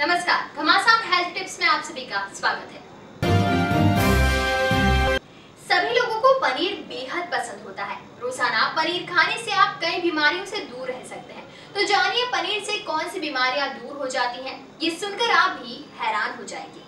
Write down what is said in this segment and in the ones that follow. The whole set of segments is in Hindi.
नमस्कार घमासान हेल्थ टिप्स में आप सभी का स्वागत है सभी लोगों को पनीर बेहद पसंद होता है रोजाना पनीर खाने से आप कई बीमारियों से दूर रह सकते हैं तो जानिए पनीर से कौन सी बीमारियां दूर हो जाती हैं ये सुनकर आप भी हैरान हो जाएंगे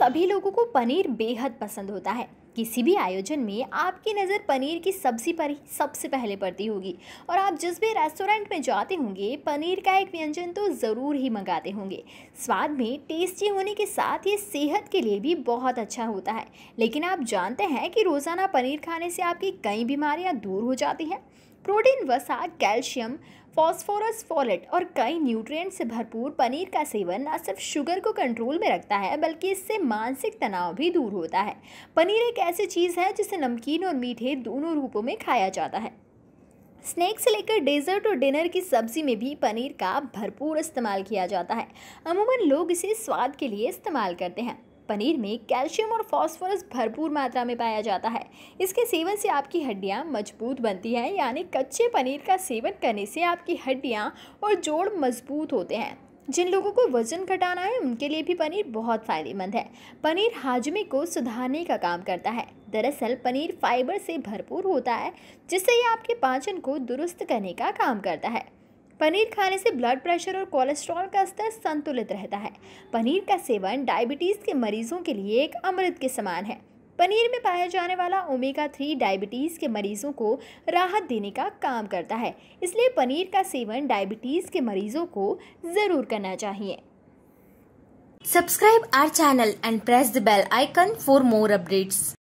सभी लोगों को पनीर बेहद पसंद होता है किसी भी आयोजन में आपकी नज़र पनीर की सब्ज़ी पर ही सबसे पहले पड़ती होगी और आप जिस भी रेस्टोरेंट में जाते होंगे पनीर का एक व्यंजन तो ज़रूर ही मंगाते होंगे स्वाद में टेस्टी होने के साथ ये सेहत के लिए भी बहुत अच्छा होता है लेकिन आप जानते हैं कि रोज़ाना पनीर खाने से आपकी कई बीमारियाँ दूर हो जाती हैं प्रोटीन वसा कैल्शियम फॉस्फोरस फॉलेट और कई न्यूट्रिएंट्स से भरपूर पनीर का सेवन न सिर्फ शुगर को कंट्रोल में रखता है बल्कि इससे मानसिक तनाव भी दूर होता है पनीर एक ऐसी चीज़ है जिसे नमकीन और मीठे दोनों रूपों में खाया जाता है स्नैक से लेकर डेजर्ट और डिनर की सब्जी में भी पनीर का भरपूर इस्तेमाल किया जाता है अमूमन लोग इसे स्वाद के लिए इस्तेमाल करते हैं पनीर में कैल्शियम और फॉस्फोरस भरपूर मात्रा में पाया जाता है इसके सेवन से आपकी हड्डियाँ मजबूत बनती हैं यानी कच्चे पनीर का सेवन करने से आपकी हड्डियाँ और जोड़ मजबूत होते हैं जिन लोगों को वजन घटाना है उनके लिए भी पनीर बहुत फ़ायदेमंद है पनीर हाजमे को सुधारने का काम करता है दरअसल पनीर फाइबर से भरपूर होता है जिससे ये आपके पाचन को दुरुस्त करने का काम करता है पनीर खाने से ब्लड प्रेशर और कोलेस्ट्रॉल का स्तर संतुलित रहता है पनीर का सेवन डायबिटीज़ के मरीजों के लिए एक अमृत के समान है पनीर में पाया जाने वाला ओमेगा थ्री डायबिटीज़ के मरीजों को राहत देने का काम करता है इसलिए पनीर का सेवन डायबिटीज़ के मरीजों को ज़रूर करना चाहिए subscribe our channel and press the bell icon for more updates